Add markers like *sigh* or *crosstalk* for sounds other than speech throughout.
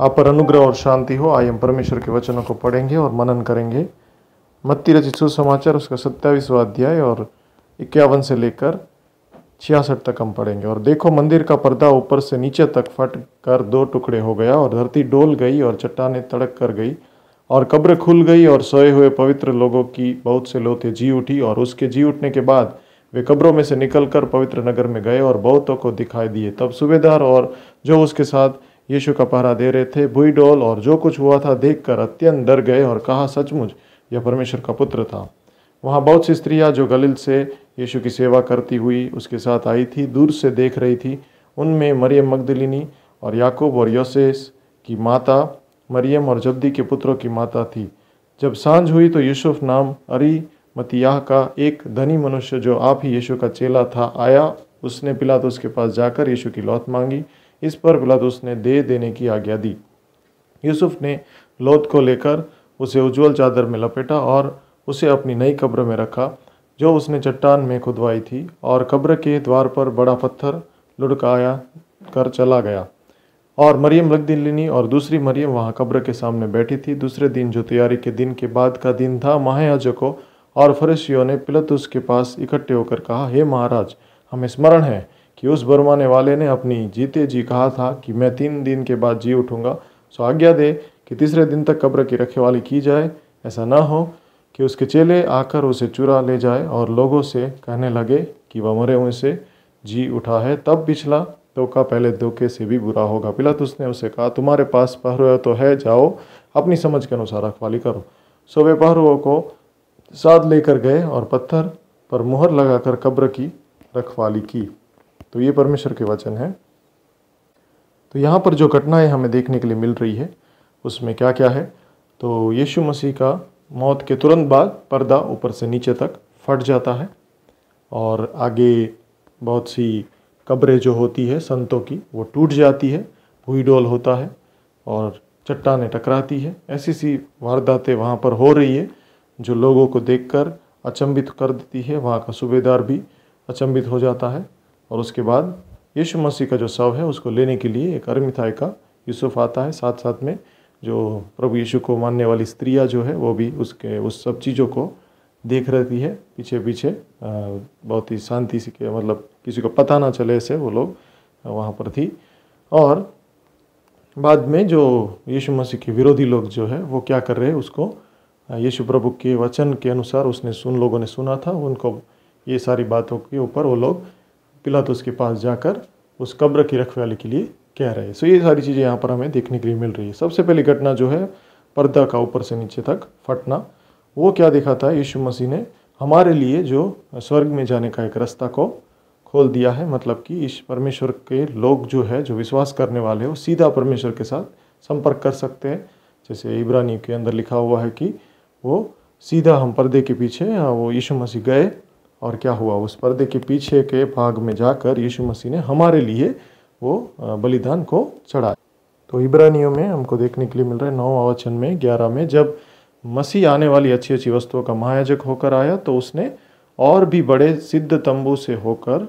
आप पर अनुग्रह और शांति हो आइए हम परमेश्वर के वचनों को पढ़ेंगे और मनन करेंगे मत्ती रचित सुसमाचार उसका सत्ताईसवा अध्याय और इक्यावन से लेकर छियासठ तक हम पढ़ेंगे और देखो मंदिर का पर्दा ऊपर से नीचे तक फट कर दो टुकड़े हो गया और धरती डोल गई और चट्टाने तड़क कर गई और कब्र खुल गई और सोए हुए पवित्र लोगों की बहुत से लोथे जी उठी और उसके जी उठने के बाद वे कब्रों में से निकलकर पवित्र नगर में गए और बहुतों को दिखाई दिए तब सूबेदार और जो उसके साथ यीशु का पहरा दे रहे थे भुई डोल और जो कुछ हुआ था देखकर अत्यंत डर गए और कहा सचमुच यह परमेश्वर का पुत्र था वहाँ बहुत सी स्त्रियाँ जो गलील से यीशु की सेवा करती हुई उसके साथ आई थी दूर से देख रही थी उनमें मरियम मगदलिनी और याकूब और योसेस की माता मरियम और जब्दी के पुत्रों की माता थी जब सांझ हुई तो यूसुफ नाम अरी मतियाह का एक धनी मनुष्य जो आप ही यीशु का चेला था आया उसने पिला तो उसके पास जाकर यीशु की लौत मांगी इस पर बिलादुस उसने दे देने की आज्ञा दी यूसुफ ने लोद को लेकर उसे उज्जवल चादर में लपेटा और उसे अपनी नई कब्र में रखा जो उसने चट्टान में खुदवाई थी और कब्र के द्वार पर बड़ा पत्थर लुढ़काया कर चला गया और मरियम लग और दूसरी मरियम वहाँ कब्र के सामने बैठी थी दूसरे दिन जो तैयारी के दिन के बाद का दिन था महायाजको और फरिशियों ने पिलतुस के पास इकट्ठे होकर कहा हे महाराज हमें स्मरण है कि उस बरमाने वाले ने अपनी जीते जी कहा था कि मैं तीन दिन के बाद जी उठूँगा सो आज्ञा दे कि तीसरे दिन तक कब्र की रखवाली की जाए ऐसा ना हो कि उसके चेले आकर उसे चुरा ले जाए और लोगों से कहने लगे कि वह मरे हुए से जी उठा है तब पिछला धोखा पहले धोखे से भी बुरा होगा पिला तो उसने उसे कहा तुम्हारे पास पहरुआ तो है जाओ अपनी समझ के अनुसार रखवाली करो सो वे पहरुओं को साथ लेकर गए और पत्थर पर मुहर लगाकर कब्र की रखवाली की तो ये परमेश्वर के वचन है तो यहाँ पर जो घटनाएं हमें देखने के लिए मिल रही है उसमें क्या क्या है तो यीशु मसीह का मौत के तुरंत बाद पर्दा ऊपर से नीचे तक फट जाता है और आगे बहुत सी कब्रें जो होती है संतों की वो टूट जाती है भूईडोल होता है और चट्टाने टकराती है ऐसी सी वारदातें वहाँ पर हो रही है जो लोगों को देखकर अचंभित कर देती है वहाँ का सूबेदार भी अचंभित हो जाता है और उसके बाद यीशु मसीह का जो शव है उसको लेने के लिए एक अर्मिथाई का यूसुफ आता है साथ साथ में जो प्रभु यीशु को मानने वाली स्त्रियाँ जो है वो भी उसके उस सब चीज़ों को देख रहती है पीछे पीछे बहुत ही शांति से मतलब किसी को पता ना चले ऐसे वो लोग वहाँ पर थी और बाद में जो यीशु मसीह के विरोधी लोग जो है वो क्या कर रहे हैं उसको यीशु प्रभु के वचन के अनुसार उसने सुन लोगों ने सुना था उनको ये सारी बातों के ऊपर वो लोग पिलातुस तो उसके पास जाकर उस कब्र की रखवाली के लिए कह रहे हैं सो ये सारी चीज़ें यहाँ पर हमें देखने के लिए मिल रही है सबसे पहली घटना जो है पर्दा का ऊपर से नीचे तक फटना वो क्या दिखाता है यीशु मसीह ने हमारे लिए जो स्वर्ग में जाने का एक रास्ता को खोल दिया है मतलब कि इस परमेश्वर के लोग जो है जो विश्वास करने वाले हैं वो सीधा परमेश्वर के साथ संपर्क कर सकते हैं जैसे इब्रानी के अंदर लिखा हुआ है कि वो सीधा हम पर्दे के पीछे हाँ, वो यीशु मसीह गए और क्या हुआ उस पर्दे के पीछे के भाग में जाकर यीशु मसीह ने हमारे लिए वो बलिदान को चढ़ाया तो इब्रानियों में हमको देखने के लिए मिल रहा है नौ आवचन में ग्यारह में जब मसीह आने वाली अच्छी अच्छी वस्तुओं का महायाजक होकर आया तो उसने और भी बड़े सिद्ध तंबू से होकर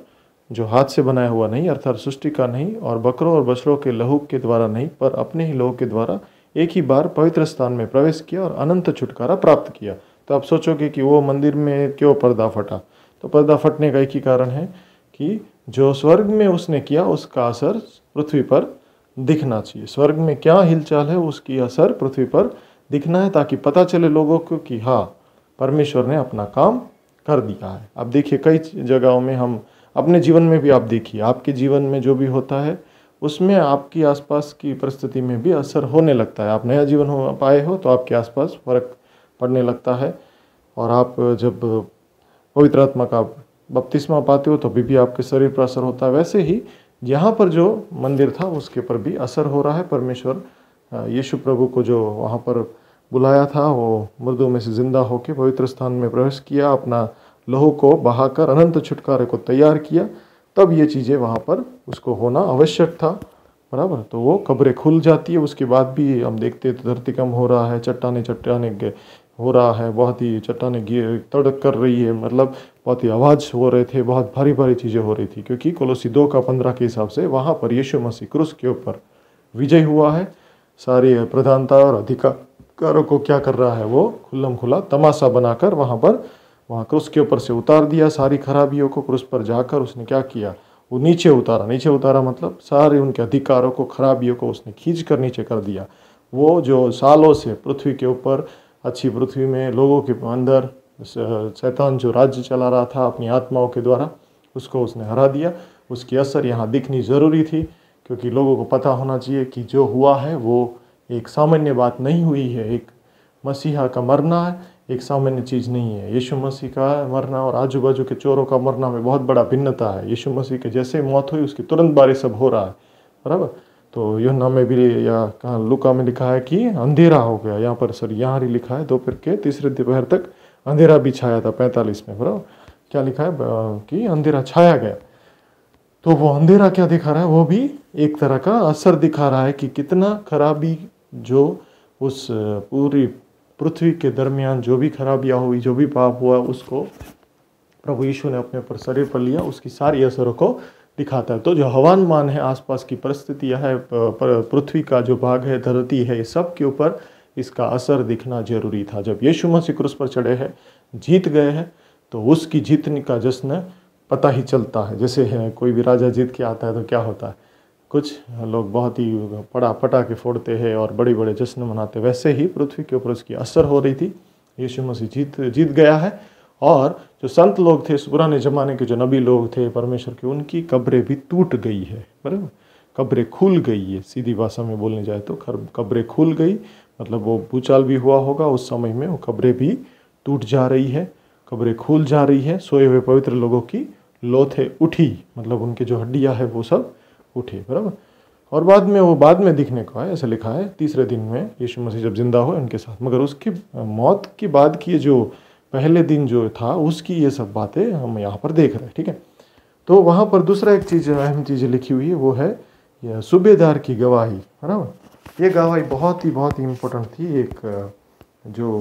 जो हाथ से बनाया हुआ नहीं अर्थात सृष्टि का नहीं और बकरों और बछड़ों के लहू के द्वारा नहीं पर अपने ही लोगों के द्वारा एक ही बार पवित्र स्थान में प्रवेश किया और अनंत छुटकारा प्राप्त किया तो आप सोचोगे कि वो मंदिर में क्यों पर्दा फटा तो पर्दा फटने का एक ही कारण है कि जो स्वर्ग में उसने किया उसका असर पृथ्वी पर दिखना चाहिए स्वर्ग में क्या हिलचाल है उसकी असर पृथ्वी पर दिखना है ताकि पता चले लोगों को कि हाँ परमेश्वर ने अपना काम कर दिया है अब देखिए कई जगहों में हम अपने जीवन में भी आप देखिए आपके जीवन में जो भी होता है उसमें आपकी आसपास की परिस्थिति में भी असर होने लगता है आप नया जीवन हो पाए हो तो आपके आसपास फ़र्क पड़ने लगता है और आप जब पवित्र आत्मा का आप बपतिस्मा पाते हो तो अभी भी आपके शरीर पर असर होता है वैसे ही यहाँ पर जो मंदिर था उसके पर भी असर हो रहा है परमेश्वर यीशु प्रभु को जो वहाँ पर बुलाया था वो मुर्दों में से जिंदा होकर पवित्र स्थान में प्रवेश किया अपना लहू को बहाकर अनंत छुटकारे को तैयार किया तब ये चीज़ें वहाँ पर उसको होना आवश्यक था बराबर तो वो कब्रें खुल जाती है उसके बाद भी हम देखते हैं तो धरती कम हो रहा है चट्टाने चट्टाने हो रहा है बहुत ही चट्टाने तड़क कर रही है मतलब बहुत ही आवाज़ हो रहे थे बहुत भारी भारी चीज़ें हो रही थी क्योंकि कोलोसी दो का पंद्रह के हिसाब से वहाँ पर यीशु मसीह क्रूस के ऊपर विजय हुआ है सारी प्रधानता और अधिकारों को क्या कर रहा है वो खुल्लम खुला तमाशा बनाकर वहाँ पर वहाँ क्रूस के ऊपर से उतार दिया सारी खराबियों को क्रूस पर जाकर उसने क्या किया वो नीचे उतारा नीचे उतारा मतलब सारे उनके अधिकारों को खराबियों को उसने खींच कर नीचे कर दिया वो जो सालों से पृथ्वी के ऊपर अच्छी पृथ्वी में लोगों के अंदर शैतान जो राज्य चला रहा था अपनी आत्माओं के द्वारा उसको उसने हरा दिया उसकी असर यहाँ दिखनी ज़रूरी थी क्योंकि लोगों को पता होना चाहिए कि जो हुआ है वो एक सामान्य बात नहीं हुई है एक मसीहा का मरना है एक सामान्य चीज़ नहीं है यीशु मसीह का मरना और आजू बाजू के चोरों का मरना में बहुत बड़ा भिन्नता है यीशु मसीह के जैसे मौत हुई उसकी तुरंत बारिश सब हो रहा है बराबर तो योना में भी या कहाँ लुका में लिखा है कि अंधेरा हो गया यहाँ पर सर यहाँ लिखा है दोपहर के तीसरे दोपहर तक अंधेरा भी छाया था पैंतालीस में बराबर क्या लिखा है कि अंधेरा छाया गया तो वो अंधेरा क्या दिखा रहा है वो भी एक तरह का असर दिखा रहा है कि कितना खराबी जो उस पूरी पृथ्वी के दरमियान जो भी खराबियाँ हुई जो भी पाप हुआ उसको प्रभु यीशु ने अपने ऊपर शरीर पर लिया उसकी सारी असरों को दिखाता है तो जो मान है आसपास की परिस्थितियाँ है पृथ्वी का जो भाग है धरती है सब के ऊपर इसका असर दिखना जरूरी था जब यीशु मसीह क्रूस पर चढ़े हैं जीत गए हैं तो उसकी जीतने का जश्न पता ही चलता है जैसे है, कोई भी राजा जीत के आता है तो क्या होता है कुछ लोग बहुत ही पड़ा पटा के फोड़ते हैं और बड़े बड़े जश्न मनाते वैसे ही पृथ्वी के ऊपर उसकी असर हो रही थी यीशु मसीह जीत जीत गया है और जो संत लोग थे उस पुराने ज़माने के जो नबी लोग थे परमेश्वर के उनकी कब्रें भी टूट गई है बराबर कब्रें खुल गई है सीधी भाषा में बोलने जाए तो कब्रें खुल गई मतलब वो भूचाल भी हुआ होगा उस समय में वो कब्रें भी टूट जा रही है कब्रें खुल जा रही है सोए हुए पवित्र लोगों की लोथे उठी मतलब उनके जो हड्डियाँ है वो सब उठे बराबर और बाद में वो बाद में दिखने को आए ऐसा लिखा है तीसरे दिन में यीशु मसीह जब जिंदा हुए उनके साथ मगर उसकी मौत के बाद की जो पहले दिन जो था उसकी ये सब बातें हम यहाँ पर देख रहे हैं ठीक है तो वहाँ पर दूसरा एक चीज़ अहम चीज़ लिखी हुई है वो है सूबेदार की गवाही है ना ये गवाही बहुत ही बहुत ही इम्पोर्टेंट थी एक जो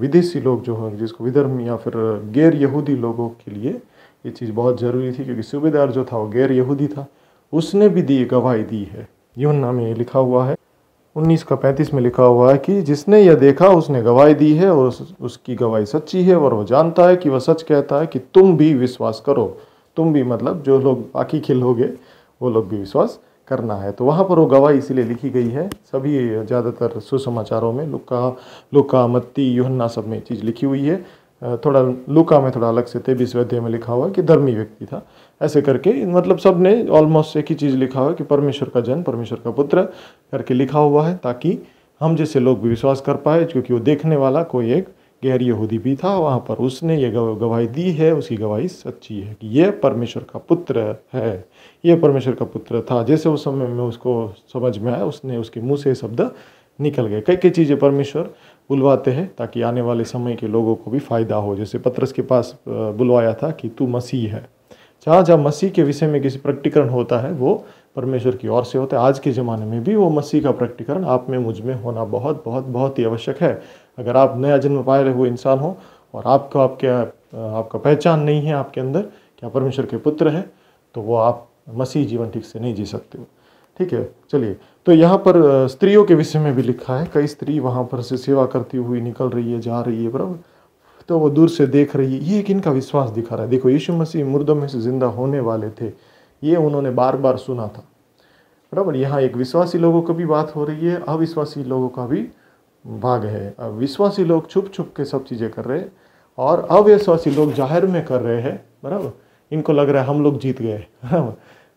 विदेशी लोग जो हैं जिसको विदर्म या फिर गैर यहूदी लोगों के लिए ये चीज़ बहुत ज़रूरी थी क्योंकि सूबेदार जो था वो गैर यहूदी था उसने भी दी गवाही दी है यून नाम ये लिखा हुआ है उन्नीस का पैंतीस में लिखा हुआ है कि जिसने यह देखा उसने गवाही दी है और उसकी गवाही सच्ची है और वह जानता है कि वह सच कहता है कि तुम भी विश्वास करो तुम भी मतलब जो लोग बाकी खिल गए वो लोग भी विश्वास करना है तो वहाँ पर वो गवाही इसीलिए लिखी गई है सभी ज़्यादातर सुसमाचारों में लुका लुका मत्ती युहन्ना सब में चीज़ लिखी हुई है थोड़ा लुका में थोड़ा अलग से तेबिस अध्याय में लिखा हुआ है कि धर्मी व्यक्ति था ऐसे करके मतलब सब ने ऑलमोस्ट एक ही चीज़ लिखा हुआ है कि परमेश्वर का जन परमेश्वर का पुत्र करके लिखा हुआ है ताकि हम जैसे लोग भी विश्वास कर पाए क्योंकि वो देखने वाला कोई एक गैर यहूदी भी था वहाँ पर उसने ये गवाही दी है उसकी गवाही सच्ची है कि यह परमेश्वर का पुत्र है यह परमेश्वर का पुत्र था जैसे उस समय में उसको समझ में आया उसने उसके मुँह से शब्द निकल गए कई कई चीज़ें परमेश्वर बुलवाते हैं ताकि आने वाले समय के लोगों को भी फ़ायदा हो जैसे पत्रस के पास बुलवाया था कि तू मसीह है जहाँ जहाँ मसीह के विषय में किसी प्रकटीकरण होता है वो परमेश्वर की ओर से होता है आज के ज़माने में भी वो मसीह का प्रकटीकरण आप में मुझ में होना बहुत बहुत बहुत ही आवश्यक है अगर आप नया जन्म पाए हुए इंसान हो और आपको आपके आपका पहचान नहीं है आपके अंदर क्या परमेश्वर के पुत्र हैं तो वो आप मसीह जीवन ठीक से नहीं जी सकते हो ठीक है चलिए तो यहाँ पर स्त्रियों के विषय में भी लिखा है कई स्त्री वहाँ पर से सेवा करती हुई निकल रही है जा रही है बराबर तो वो दूर से देख रही है ये एक इनका विश्वास दिखा रहा है देखो यीशु मसीह मुर्दों में से ज़िंदा होने वाले थे ये उन्होंने बार बार सुना था बराबर यहाँ एक विश्वासी लोगों का भी बात हो रही है अविश्वासी लोगों का भी भाग है अब विश्वासी लोग छुप छुप के सब चीज़ें कर रहे हैं और अविश्वासी लोग जाहिर में कर रहे हैं बराबर इनको लग रहा है हम लोग जीत गए बराबर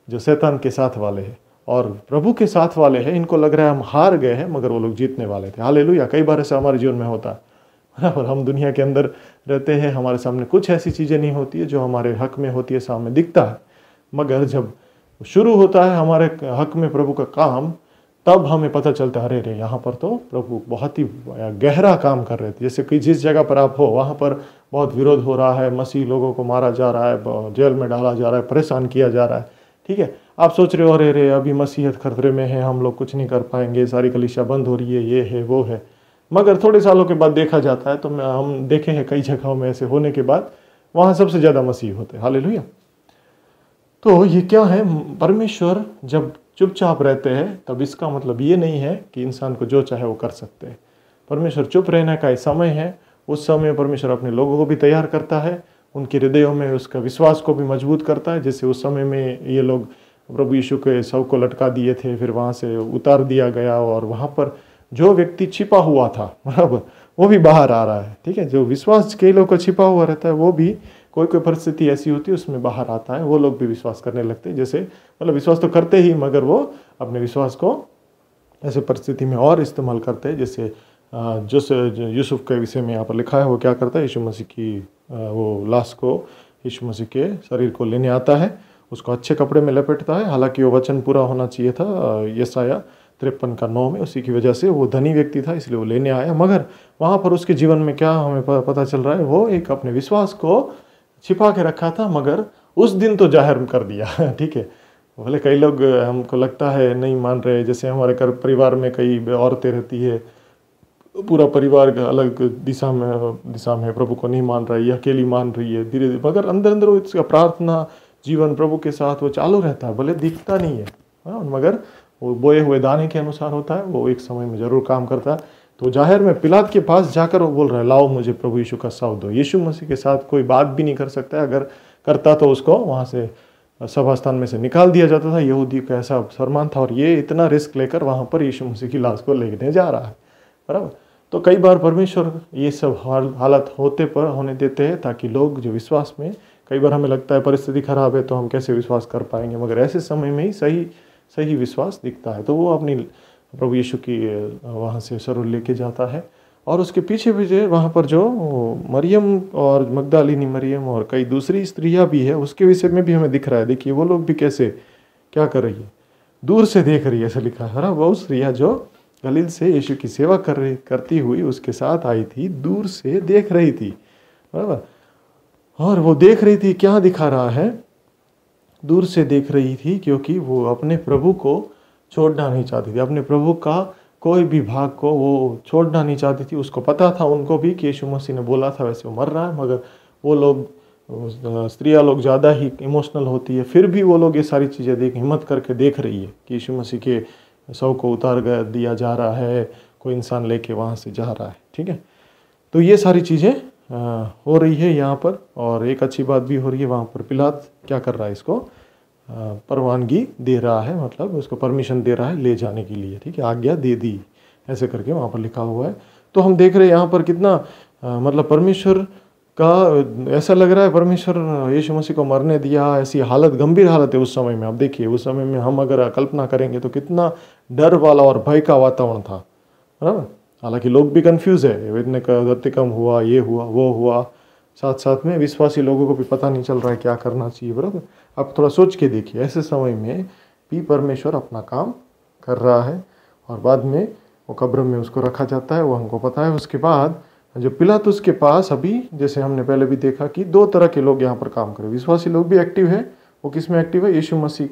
जो शैतान के साथ वाले हैं और प्रभु के साथ वाले हैं इनको लग रहा है हम हार गए हैं मगर वो लोग जीतने वाले थे हाल या कई बार ऐसा हमारे जीवन में होता है बराबर हम दुनिया के अंदर रहते हैं हमारे सामने कुछ ऐसी चीज़ें नहीं होती है जो हमारे हक में होती है सामने दिखता है मगर जब शुरू होता है हमारे हक में प्रभु का काम तब हमें पता चलता है अरे रे यहाँ पर तो प्रभु बहुत ही गहरा काम कर रहे थे जैसे कि जिस जगह पर आप हो वहाँ पर बहुत विरोध हो रहा है मसीह लोगों को मारा जा रहा है जेल में डाला जा रहा है परेशान किया जा रहा है ठीक है आप सोच रहे हो अरे रे अभी मसीहत खतरे में है हम लोग कुछ नहीं कर पाएंगे सारी कलिशा बंद हो रही है ये है वो है मगर थोड़े सालों के बाद देखा जाता है तो हम देखे हैं कई जगहों में ऐसे होने के बाद वहाँ सबसे ज़्यादा मसीह होते हैं हाल तो ये क्या है परमेश्वर जब चुपचाप रहते हैं तब इसका मतलब ये नहीं है कि इंसान को जो चाहे वो कर सकते हैं परमेश्वर चुप रहने का समय है उस समय परमेश्वर अपने लोगों को भी तैयार करता है उनके हृदयों में उसका विश्वास को भी मजबूत करता है जैसे उस समय में ये लोग प्रभु यीशु के सब को लटका दिए थे फिर वहाँ से उतार दिया गया और वहाँ पर जो व्यक्ति छिपा हुआ था बराबर मतलब वो भी बाहर आ रहा है ठीक है जो विश्वास कई लोग का छिपा हुआ रहता है वो भी कोई कोई परिस्थिति ऐसी होती है उसमें बाहर आता है वो लोग भी विश्वास करने लगते हैं जैसे मतलब विश्वास तो करते ही मगर वो अपने विश्वास को ऐसे परिस्थिति में और इस्तेमाल करते हैं जैसे जिस यूसुफ के विषय में यहाँ पर लिखा है वो क्या करता है यीशु मसीह की वो लाश को यीशु मसीह के शरीर को लेने आता है उसको अच्छे कपड़े में लपेटता है हालांकि वो वचन पूरा होना चाहिए था यसाया तिरपन का नौ में उसी की वजह से वो धनी व्यक्ति था इसलिए वो लेने आया मगर वहाँ पर उसके जीवन में क्या हमें पता चल रहा है वो एक अपने विश्वास को छिपा के रखा था मगर उस दिन तो जाहिर कर दिया *laughs* ठीक है भले कई लोग हमको लगता है नहीं मान रहे जैसे हमारे घर परिवार में कई औरतें रहती है पूरा परिवार अलग दिशा में दिशा में प्रभु को नहीं मान रहा है अकेली मान रही है धीरे धीरे मगर अंदर अंदर वो इसका प्रार्थना जीवन प्रभु के साथ वो चालू रहता है भले दिखता नहीं है हाँ, मगर वो बोए हुए दाने के अनुसार होता है वो एक समय में जरूर काम करता है तो जाहिर में पिलात के पास जाकर वो बोल रहा है लाओ मुझे प्रभु यीशु का साव दो यीशु मसीह के साथ कोई बात भी नहीं कर सकता है अगर करता तो उसको वहाँ से सभा स्थान में से निकाल दिया जाता था यहूदी का ऐसा सरमान था और ये इतना रिस्क लेकर वहाँ पर यीशु मसीह की लाश को लेने जा रहा है बराबर तो कई बार परमेश्वर ये सब हाल हालत होते पर होने देते हैं ताकि लोग जो विश्वास में कई बार हमें लगता है परिस्थिति खराब है तो हम कैसे विश्वास कर पाएंगे मगर ऐसे समय में ही सही सही विश्वास दिखता है तो वो अपनी प्रभु यीशु की वहाँ से सरुल लेके जाता है और उसके पीछे पीछे वहाँ पर जो मरियम और मगदालिनी मरियम और कई दूसरी स्त्रियाँ भी है उसके विषय में भी हमें दिख रहा है देखिए वो लोग भी कैसे क्या कर रही है दूर से देख रही है ऐसा लिखा है ना वह स्त्रियाँ जो गलील से यीशु की सेवा कर रही करती हुई उसके साथ आई थी दूर से देख रही थी बराबर और वो देख रही थी क्या दिखा रहा है दूर से देख रही थी क्योंकि वो अपने प्रभु को छोड़ना नहीं चाहती थी अपने प्रभु का कोई भी भाग को वो छोड़ना नहीं चाहती थी उसको पता था उनको भी कि यीशु मसीह ने बोला था वैसे वो मर रहा है मगर वो लोग स्त्रियाँ लोग ज़्यादा ही इमोशनल होती है फिर भी वो लोग ये सारी चीज़ें देख हिम्मत करके देख रही है कि यीशु मसीह के सब को उतार दिया जा रहा है कोई इंसान लेके वहाँ से जा रहा है ठीक है तो ये सारी चीज़ें हो रही है यहाँ पर और एक अच्छी बात भी हो रही है वहाँ पर पिलात क्या कर रहा है इसको परवानगी दे रहा है मतलब उसको परमिशन दे रहा है ले जाने के लिए ठीक है आज्ञा दे दी ऐसे करके वहाँ पर लिखा हुआ है तो हम देख रहे हैं यहाँ पर कितना मतलब परमेश्वर का ऐसा लग रहा है परमेश्वर यीशु मसीह को मरने दिया ऐसी हालत गंभीर हालत है उस समय में आप देखिए उस समय में हम अगर कल्पना करेंगे तो कितना डर वाला और भय का वातावरण था बराबर हालांकि लोग भी कंफ्यूज है इतने का कहा कम हुआ ये हुआ वो हुआ साथ साथ में विश्वासी लोगों को भी पता नहीं चल रहा है क्या करना चाहिए बराबर आप थोड़ा सोच के देखिए ऐसे समय में भी परमेश्वर अपना काम कर रहा है और बाद में वो कब्र में उसको रखा जाता है वो हमको पता है उसके बाद जो पिला तो उसके पास अभी जैसे हमने पहले भी देखा कि दो तरह के लोग यहाँ पर काम करें विश्वासी लोग भी एक्टिव है वो किस में एक्टिव है यीशु मसीह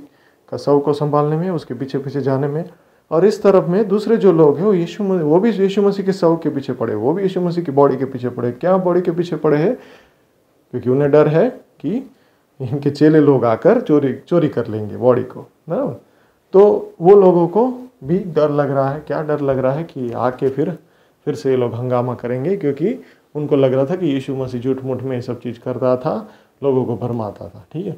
का शव को संभालने में उसके पीछे पीछे जाने में और इस तरफ में दूसरे जो लोग हैं वो यीशु मसीह वो भी यीशु मसीह के शव के पीछे पड़े वो भी यीशु मसीह की बॉडी के पीछे पड़े क्या बॉडी के पीछे पड़े हैं क्योंकि उन्हें डर है कि इनके चेले लोग आकर चोरी चोरी कर लेंगे बॉडी को ना तो वो लोगों को भी डर लग रहा है क्या डर लग रहा है कि आके फिर फिर से ये लोग हंगामा करेंगे क्योंकि उनको लग रहा था कि यीशु मसीह झूठ मूठ में ये सब चीज़ करता था लोगों को भरमाता था ठीक है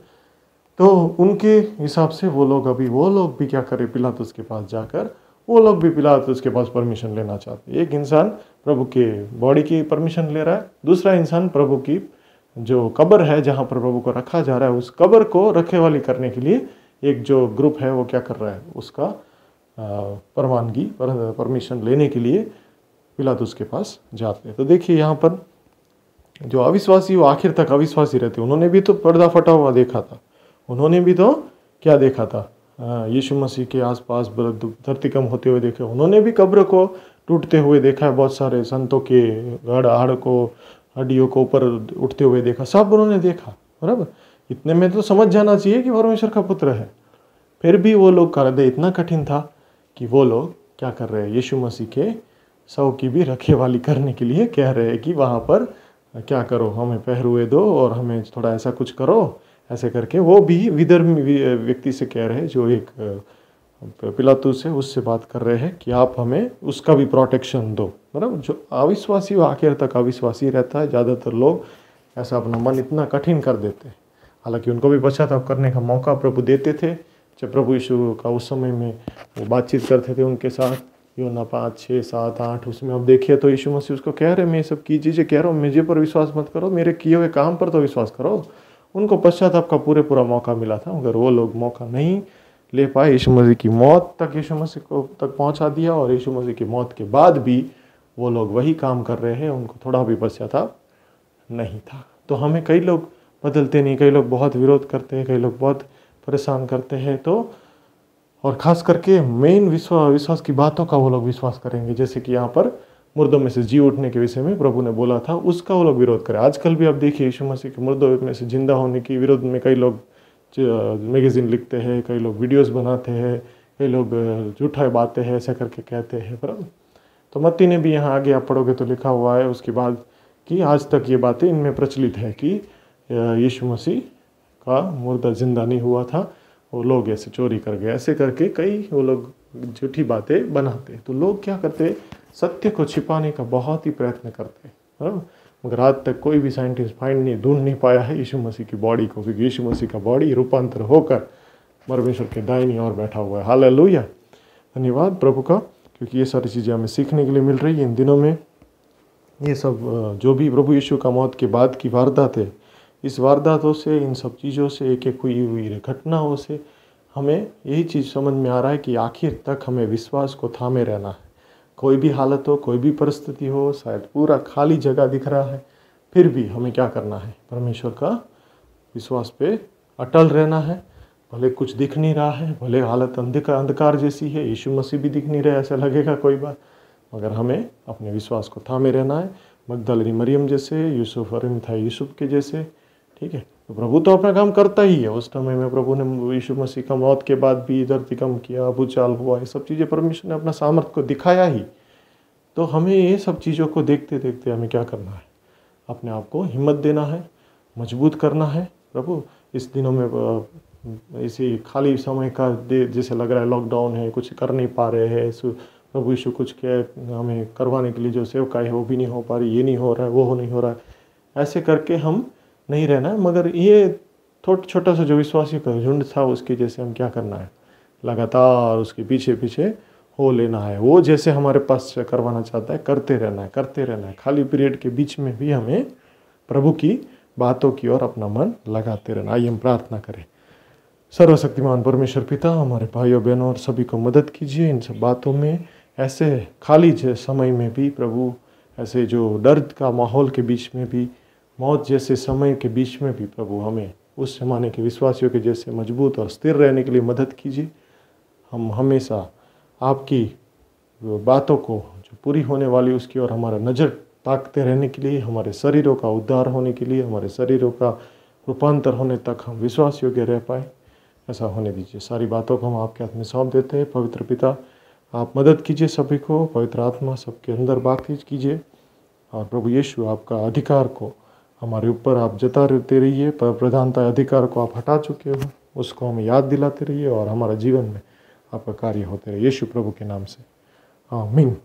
तो उनके हिसाब से वो लोग अभी वो लोग भी क्या करें पिला के पास जाकर वो लोग भी पिला के पास परमिशन लेना चाहते एक इंसान प्रभु के बॉडी की परमिशन ले रहा है दूसरा इंसान प्रभु की जो कब्र है जहाँ पर प्रभु को रखा जा रहा है उस कब्र को रखे वाली करने के लिए एक जो ग्रुप है वो क्या कर रहा है उसका परवानगी परमिशन लेने के लिए पिला के पास जाते हैं तो देखिए यहाँ पर जो अविश्वासी वो आखिर तक अविश्वासी रहते उन्होंने भी तो पर्दा फटा हुआ देखा था उन्होंने भी तो क्या देखा था यीशु मसीह के आसपास कम होते हुए देखे उन्होंने भी कब्र को टूटते हुए देखा है बहुत सारे संतों के गढ़ आड़ को हड्डियों को ऊपर उठते हुए देखा सब उन्होंने देखा बराबर इतने में तो समझ जाना चाहिए कि परमेश्वर का पुत्र है फिर भी वो लोग का हृदय इतना कठिन था कि वो लोग क्या कर रहे हैं यीशु मसीह के सौ की भी रखेवाली करने के लिए कह रहे हैं कि वहाँ पर क्या करो हमें पहरुए दो और हमें थोड़ा ऐसा कुछ करो ऐसे करके वो भी विदर्भ व्यक्ति से कह रहे हैं जो एक पिलातूस है उससे बात कर रहे हैं कि आप हमें उसका भी प्रोटेक्शन दो मतलब जो अविश्वासी वो आखिर तक अविश्वासी रहता है ज़्यादातर लोग ऐसा अपना मन इतना कठिन कर देते हैं हालांकि उनको भी बचा था करने का मौका प्रभु देते थे जब प्रभु यीशु का उस समय में वो बातचीत करते थे उनके साथ ना पाँच छः सात आठ उसमें अब देखिए तो यीशु मसीह उसको कह रहे मैं ये सब की चीज़ें कह रहा हूँ मुझे पर विश्वास मत करो मेरे किए हुए काम पर तो विश्वास करो उनको पश्चाताप का पूरे पूरा मौका मिला था मगर वो लोग मौका नहीं ले पाए यीशु मसीह की मौत तक यीशु मसीह को तक पहुंचा दिया और यीशु मसीह की मौत के बाद भी वो लोग वही काम कर रहे हैं उनको थोड़ा भी पश्चाताप नहीं था तो हमें कई लोग बदलते नहीं कई लोग बहुत विरोध करते हैं कई लोग बहुत परेशान करते हैं तो और ख़ास करके मेन विश्वास विश्वास की बातों का वो लोग विश्वास करेंगे जैसे कि यहाँ पर मुर्दों में से जी उठने के विषय में प्रभु ने बोला था उसका वो लोग विरोध करें आजकल भी आप देखिए यीशु मसीह के मुर्दों में से जिंदा होने की विरोध में कई लोग मैगजीन लिखते हैं कई लोग वीडियोस बनाते हैं कई लोग झूठा बातें हैं ऐसा करके कहते हैं पर तो मत्ती ने भी यहाँ आगे आप पढ़ोगे तो लिखा हुआ है उसके बाद कि आज तक ये बातें इनमें प्रचलित है कि यीशु मसीह का मुर्दा जिंदा नहीं हुआ था वो लोग ऐसे चोरी कर गए ऐसे करके कई वो लोग झूठी बातें बनाते तो लोग क्या करते सत्य को छिपाने का बहुत ही प्रयत्न करते हैं मगर आज तक कोई भी साइंटिस्ट फाइंड नहीं ढूंढ नहीं पाया है यीशु मसीह की बॉडी को क्योंकि यीशु मसीह का बॉडी रूपांतर होकर परमेश्वर के दाइनी और बैठा हुआ है हाल धन्यवाद प्रभु का क्योंकि ये सारी चीज़ें हमें सीखने के लिए मिल रही है इन दिनों में ये सब जो भी प्रभु यीशु का मौत के बाद की वारदात है इस वारदातों से इन सब चीज़ों से एक एक हुई हुई घटनाओं से हमें यही चीज़ समझ में आ रहा है कि आखिर तक हमें विश्वास को थामे रहना है कोई भी हालत हो कोई भी परिस्थिति हो शायद पूरा खाली जगह दिख रहा है फिर भी हमें क्या करना है परमेश्वर का विश्वास पे अटल रहना है भले कुछ दिख नहीं रहा है भले हालत अंधकार अंधकार जैसी है यीशु मसीह भी दिख नहीं रहा ऐसा लगेगा कोई बार मगर हमें अपने विश्वास को थामे रहना है मगदलनी मरियम जैसे यूसुफ और था यूसुफ के जैसे ठीक है तो प्रभु तो अपना काम करता ही है उस समय में प्रभु ने यीशु मसीह का मौत के बाद भी इधर तिकम किया भूचाल हुआ ये सब चीज़ें परमेश्वर ने अपना सामर्थ्य को दिखाया ही तो हमें ये सब चीज़ों को देखते देखते हमें क्या करना है अपने आप को हिम्मत देना है मजबूत करना है प्रभु इस दिनों में इसी खाली समय का दे जैसे लग रहा है लॉकडाउन है कुछ कर नहीं पा रहे हैं प्रभु यीशु कुछ क्या हमें करवाने के लिए जो सेवकाएँ है वो भी नहीं हो पा रही ये नहीं हो रहा है वो नहीं हो रहा है ऐसे करके हम नहीं रहना मगर ये थोड़ा छोटा सा जो विश्वासियों का झुंड था उसके जैसे हम क्या करना है लगातार उसके पीछे पीछे हो लेना है वो जैसे हमारे पास करवाना चाहता है करते रहना है करते रहना है खाली पीरियड के बीच में भी हमें प्रभु की बातों की ओर अपना मन लगाते रहना आइए हम प्रार्थना करें सर्वशक्तिमान परमेश्वर पिता हमारे भाइयों बहनों और सभी को मदद कीजिए इन सब बातों में ऐसे खाली समय में भी प्रभु ऐसे जो दर्द का माहौल के बीच में भी मौत जैसे समय के बीच में भी प्रभु हमें उस जमाने के विश्वासियों के जैसे मजबूत और स्थिर रहने के लिए मदद कीजिए हम हमेशा आपकी बातों को जो पूरी होने वाली उसकी और हमारा नज़र ताकते रहने के लिए हमारे शरीरों का उद्धार होने के लिए हमारे शरीरों का रूपांतर होने तक हम विश्वास योग्य रह पाए ऐसा होने दीजिए सारी बातों को हम आपके हाथ में सौंप देते हैं पवित्र पिता आप मदद कीजिए सभी को पवित्र आत्मा सबके अंदर बातचीत कीजिए और प्रभु यीशु आपका अधिकार को हमारे ऊपर आप जता रहते रहिए पर प्रधानता अधिकार को आप हटा चुके हो उसको हमें याद दिलाते रहिए और हमारा जीवन में आपका कार्य होते रहे यीशु प्रभु के नाम से आमीन